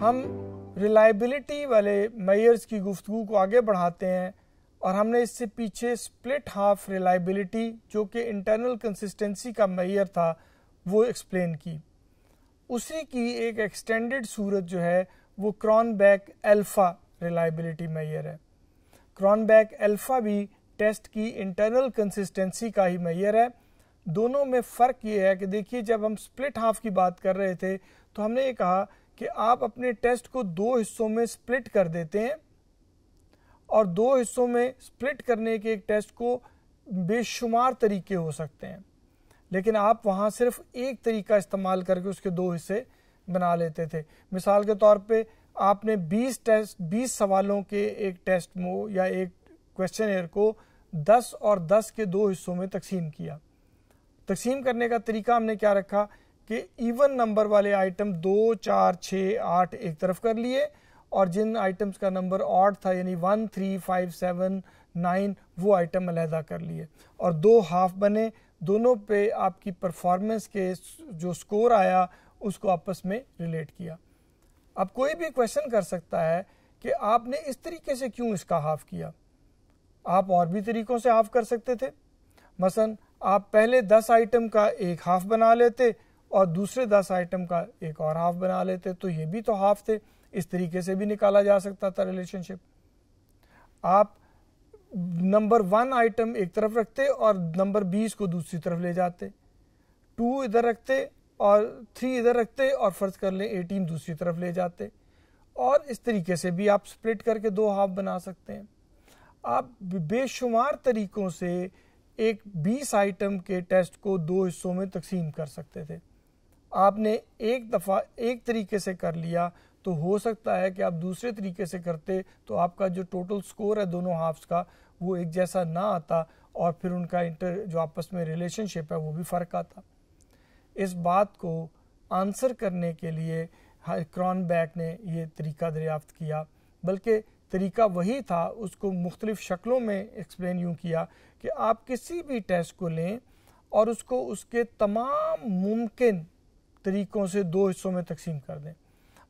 हम रिलायबिलिटी वाले मेयर्स की गुफ्तु को आगे बढ़ाते हैं और हमने इससे पीछे स्प्लिट हाफ रिलायबिलिटी जो कि इंटरनल कंसिस्टेंसी का मैयर था वो एक्सप्लेन की उसी की एक एक्सटेंडेड सूरत जो है वो क्रॉनबैक अल्फ़ा रिलायबिलिटी मैयर है क्रॉनबैक अल्फ़ा भी टेस्ट की इंटरनल कंसिस्टेंसी का ही मैयर है दोनों में फ़र्क ये है कि देखिए जब हम स्प्लिट हाफ की बात कर रहे थे तो हमने ये कहा कि आप अपने टेस्ट को दो हिस्सों में स्प्लिट कर देते हैं और दो हिस्सों में स्प्लिट करने के एक टेस्ट को बेशुमार तरीके हो सकते हैं लेकिन आप वहाँ सिर्फ एक तरीका इस्तेमाल करके उसके दो हिस्से बना लेते थे मिसाल के तौर पे आपने 20 टेस्ट 20 सवालों के एक टेस्ट में या एक क्वेश्चन एयर को 10 और 10 के दो हिस्सों में तकसीम किया तकसीम करने का तरीका हमने क्या रखा कि इवन नंबर वाले आइटम दो चार छः आठ एक तरफ कर लिए और जिन आइटम्स का नंबर ऑड था यानी one three five seven nine वो आइटम अलहदा कर लिए और दो हाफ बने दोनों पे आपकी परफॉर्मेंस के जो स्कोर आया उसको आपस में रिलेट किया अब कोई भी क्वेश्चन कर सकता है कि आपने इस तरीके से क्यों इसका हाफ किया आप और भी तरीक़ों से हाफ कर सकते थे मसन आप पहले दस आइटम का एक हाफ बना लेते और दूसरे दस आइटम का एक और हाफ बना लेते तो ये भी तो हाफ थे इस तरीके से भी निकाला जा सकता था रिलेशनशिप आप नंबर वन आइटम एक तरफ रखते और नंबर बीस को दूसरी तरफ ले जाते टू इधर रखते और थ्री इधर रखते और फर्ज कर लें एटीन दूसरी तरफ ले जाते और इस तरीके से भी आप स्प्लिट करके दो हाफ बना सकते हैं आप बेशुमार तरीक़ों से एक 20 आइटम के टेस्ट को दो हिस्सों में तकसीम कर सकते थे आपने एक दफ़ा एक तरीके से कर लिया तो हो सकता है कि आप दूसरे तरीके से करते तो आपका जो टोटल स्कोर है दोनों हाफ्स का वो एक जैसा ना आता और फिर उनका इंटर जो आपस में रिलेशनशिप है वो भी फ़र्क आता इस बात को आंसर करने के लिए क्रॉनबैक हाँ, ने ये तरीका दरियाफ्त किया बल्कि तरीका वही था उसको मुख्तलिफ़ शक्लों में एक्सप्लेन यूँ किया कि आप किसी भी टेस्ट को लें और उसको उसके तमाम मुमकिन तरीक़ों से दो हिस्सों में तकसीम कर दें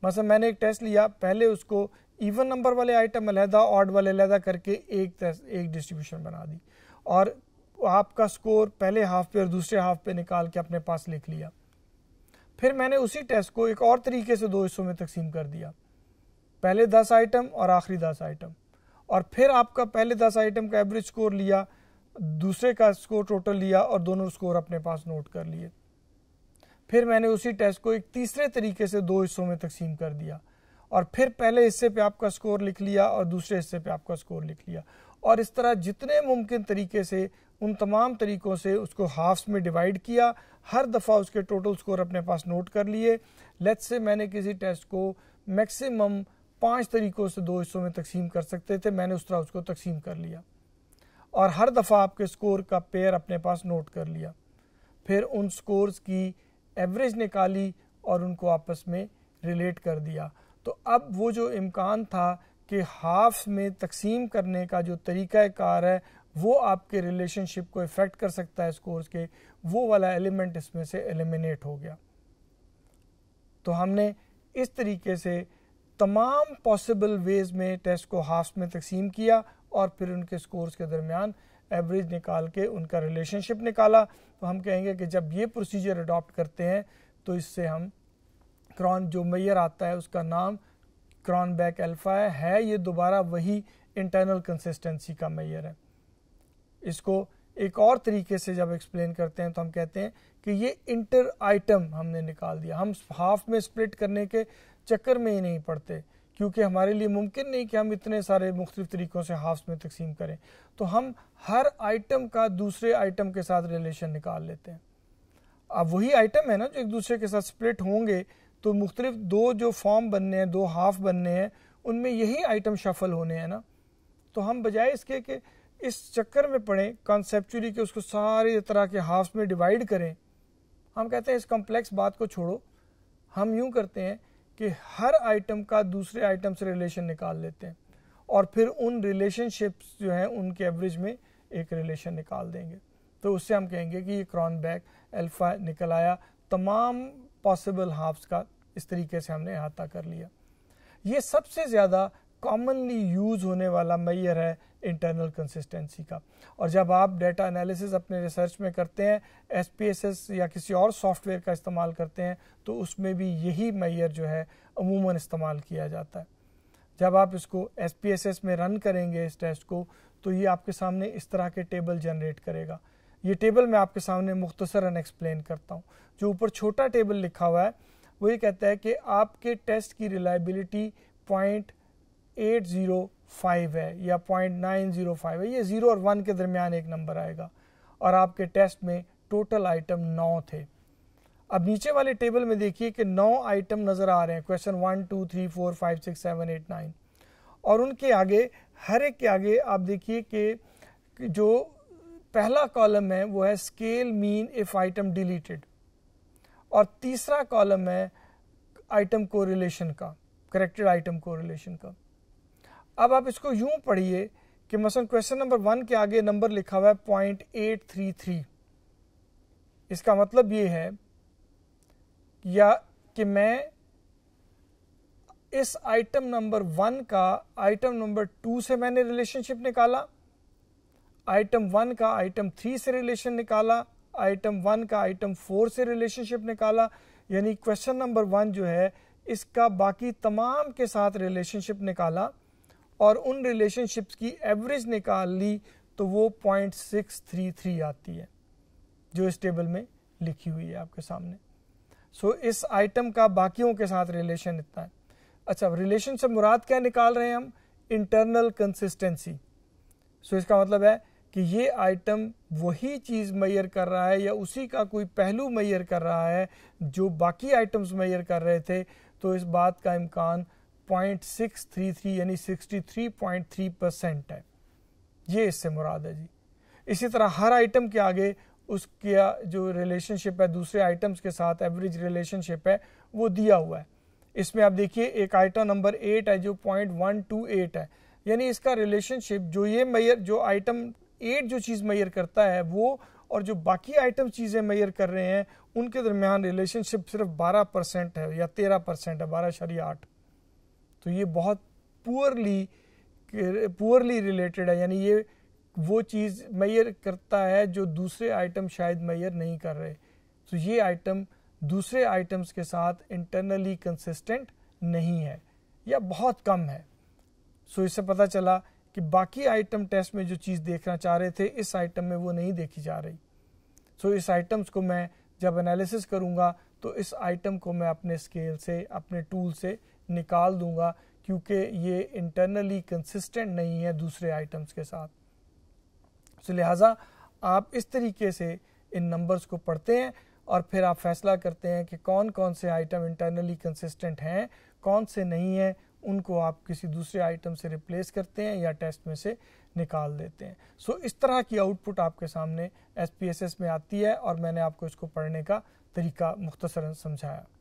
मसा मैंने एक टेस्ट लिया पहले उसको इवन नंबर वाले आइटम अलहदा ऑड वाले अलहदा करके एक एक डिस्ट्रीब्यूशन बना दी और आपका स्कोर पहले हाफ पे और दूसरे हाफ पे निकाल के अपने पास लिख लिया फिर मैंने उसी टेस्ट को एक और तरीके से दो हिस्सों में तकसीम कर दिया पहले दस आइटम और आखिरी दस आइटम और फिर आपका पहले दस आइटम का एवरेज स्कोर लिया दूसरे का स्कोर टोटल लिया और दोनों स्कोर अपने पास नोट कर लिए फिर मैंने उसी टेस्ट को एक तीसरे तरीके से दो हिस्सों में तकसीम कर दिया और फिर पहले हिस्से पे आपका स्कोर लिख लिया और दूसरे हिस्से पे आपका स्कोर लिख लिया और इस तरह जितने मुमकिन तरीके से उन तमाम तरीक़ों से उसको हाफ्स में डिवाइड किया हर दफ़ा उसके टोटल स्कोर अपने पास नोट कर लिए लेट्स से मैंने किसी टेस्ट को मैक्सिमम पाँच तरीक़ों से दो हिस्सों में तकसीम कर सकते थे मैंने उस तरह उसको तकसीम कर लिया और हर दफ़ा आपके स्कोर का पेयर अपने पास नोट कर लिया फिर उन स्कोर्स की एवरेज निकाली और उनको आपस में रिलेट कर दिया तो अब वो जो इम्कान था कि हाफ में तकसीम करने का जो तरीका कार है वो आपके रिलेशनशिप को इफ़ेक्ट कर सकता है स्कोर्स के वो वाला एलिमेंट इसमें से एलिमिनेट हो गया तो हमने इस तरीके से तमाम पॉसिबल वेज़ में टेस्ट को हाफ में तकसीम किया और फिर उनके स्कोर्स के दरमियान एवरेज निकाल के उनका रिलेशनशिप निकाला तो हम कहेंगे कि जब ये प्रोसीजर अडॉप्ट करते हैं तो इससे हम क्रॉन जो मैयर आता है उसका नाम क्रॉन बैक एल्फा है, है ये दोबारा वही इंटरनल कंसिस्टेंसी का मैयर है इसको एक और तरीके से जब एक्सप्लेन करते हैं तो हम कहते हैं कि ये इंटर आइटम हमने निकाल दिया हम हाफ में स्प्लिट करने के चक्कर में ही नहीं पड़ते क्योंकि हमारे लिए मुमकिन नहीं कि हम इतने सारे मुख्तलिफ तरीक़ों से हाफ्स में तकसीम करें तो हम हर आइटम का दूसरे आइटम के साथ रिलेशन निकाल लेते हैं अब वही आइटम है ना जो एक दूसरे के साथ स्प्लिट होंगे तो मुख्तलिफ दो जो फॉर्म बनने हैं दो हाफ बनने हैं उनमें यही आइटम शफल होने हैं ना तो हम बजाय इसके कि इस चक्कर में पड़े कॉन्सेप्चुअली के उसको सारी तरह के हाफ में डिवाइड करें हम कहते हैं इस कॉम्प्लेक्स बात को छोड़ो हम यूं करते हैं कि हर आइटम का दूसरे आइटम से रिलेशन निकाल लेते हैं और फिर उन रिलेशनशिप्स जो हैं उनके एवरेज में एक रिलेशन निकाल देंगे तो उससे हम कहेंगे कि ये क्रॉन बैक एल्फ़ा निकल आया तमाम पॉसिबल हाफ्स का इस तरीके से हमने अहाता कर लिया ये सबसे ज़्यादा कॉमनली यूज़ होने वाला मैयर है इंटरनल कंसिस्टेंसी का और जब आप डेटा एनालिसिस अपने रिसर्च में करते हैं एस या किसी और सॉफ्टवेयर का इस्तेमाल करते हैं तो उसमें भी यही मैयर जो है अमूमन इस्तेमाल किया जाता है जब आप इसको एस में रन करेंगे इस टेस्ट को तो ये आपके सामने इस तरह के टेबल जनरेट करेगा ये टेबल मैं आपके सामने मुख्तसरन एक्सप्लेन करता हूँ जो ऊपर छोटा टेबल लिखा हुआ है वो ये कहता है कि आपके टेस्ट की रिलायबिलिटी पॉइंट 0.805 है या 0.905 है ये ज़ीरो और वन के दरमियान एक नंबर आएगा और आपके टेस्ट में टोटल आइटम नौ थे अब नीचे वाले टेबल में देखिए कि नौ आइटम नज़र आ रहे हैं question one two three four five six seven eight nine और उनके आगे हर एक के आगे आप देखिए कि जो पहला कॉलम है वो है scale mean if item deleted और तीसरा कॉलम है आइटम कोरिलेशन का करेक्टेड आइटम कोरिलेशन का अब आप इसको यूं पढ़िए कि मसलन क्वेश्चन नंबर वन के आगे नंबर लिखा हुआ है पॉइंट एट थ्री थ्री इसका मतलब ये है या कि मैं इस आइटम नंबर वन का आइटम नंबर टू से मैंने रिलेशनशिप निकाला आइटम वन का आइटम थ्री से रिलेशन निकाला आइटम वन का आइटम फोर से रिलेशनशिप निकाला यानी क्वेश्चन नंबर वन जो है इसका बाकी तमाम के साथ रिलेशनशिप निकाला और उन रिलेशनशिप्स की एवरेज निकाल ली तो वो पॉइंट सिक्स थ्री थ्री आती है जो इस टेबल में लिखी हुई है आपके सामने सो so, इस आइटम का बाकियों के साथ रिलेशन इतना है अच्छा रिलेशन से मुराद क्या निकाल रहे हैं हम इंटरनल कंसिस्टेंसी सो इसका मतलब है कि ये आइटम वही चीज़ मैयर कर रहा है या उसी का कोई पहलू मैयर कर रहा है जो बाकी आइटम्स मैयर कर रहे थे तो इस बात का इम्कान पॉइंट सिक्स थ्री थ्री यानी sixty three point three percent है ये इससे मुराद है जी इसी तरह हर आइटम के आगे उसका जो रिलेशनशिप है दूसरे आइटम्स के साथ एवरेज रिलेशनशिप है वो दिया हुआ है इसमें आप देखिए एक आइटम नंबर एट है जो पॉइंट वन टू एट है यानी इसका रिलेशनशिप जो ये मैयर जो आइटम एट जो चीज़ मैयर करता है वो और जो बाकी आइटम चीज़ें मैयर कर रहे हैं उनके दरमियान रिलेशनशिप सिर्फ बारह परसेंट है या तेरह परसेंट है बारह शरी आठ तो ये बहुत पुअरली पुअरली रिलेटेड है यानी ये वो चीज़ मैयर करता है जो दूसरे आइटम शायद मैयर नहीं कर रहे तो ये आइटम दूसरे आइटम्स के साथ इंटरनली कंसिस्टेंट नहीं है या बहुत कम है सो इससे पता चला कि बाकी आइटम टेस्ट में जो चीज़ देखना चाह रहे थे इस आइटम में वो नहीं देखी जा रही सो इस आइटम्स को मैं जब एनालिसिस करूँगा तो इस आइटम को मैं अपने स्केल से अपने टूल से निकाल दूंगा क्योंकि ये इंटरनली कंसिस्टेंट नहीं है दूसरे आइटम्स के साथ सो लिहाजा आप इस तरीके से इन नंबर्स को पढ़ते हैं और फिर आप फैसला करते हैं कि कौन कौन से आइटम इंटरनली कंसिस्टेंट हैं कौन से नहीं हैं उनको आप किसी दूसरे आइटम से रिप्लेस करते हैं या टेस्ट में से निकाल देते हैं सो so, इस तरह की आउटपुट आपके सामने एस में आती है और मैंने आपको इसको पढ़ने का तरीका मुख्तसरा समझाया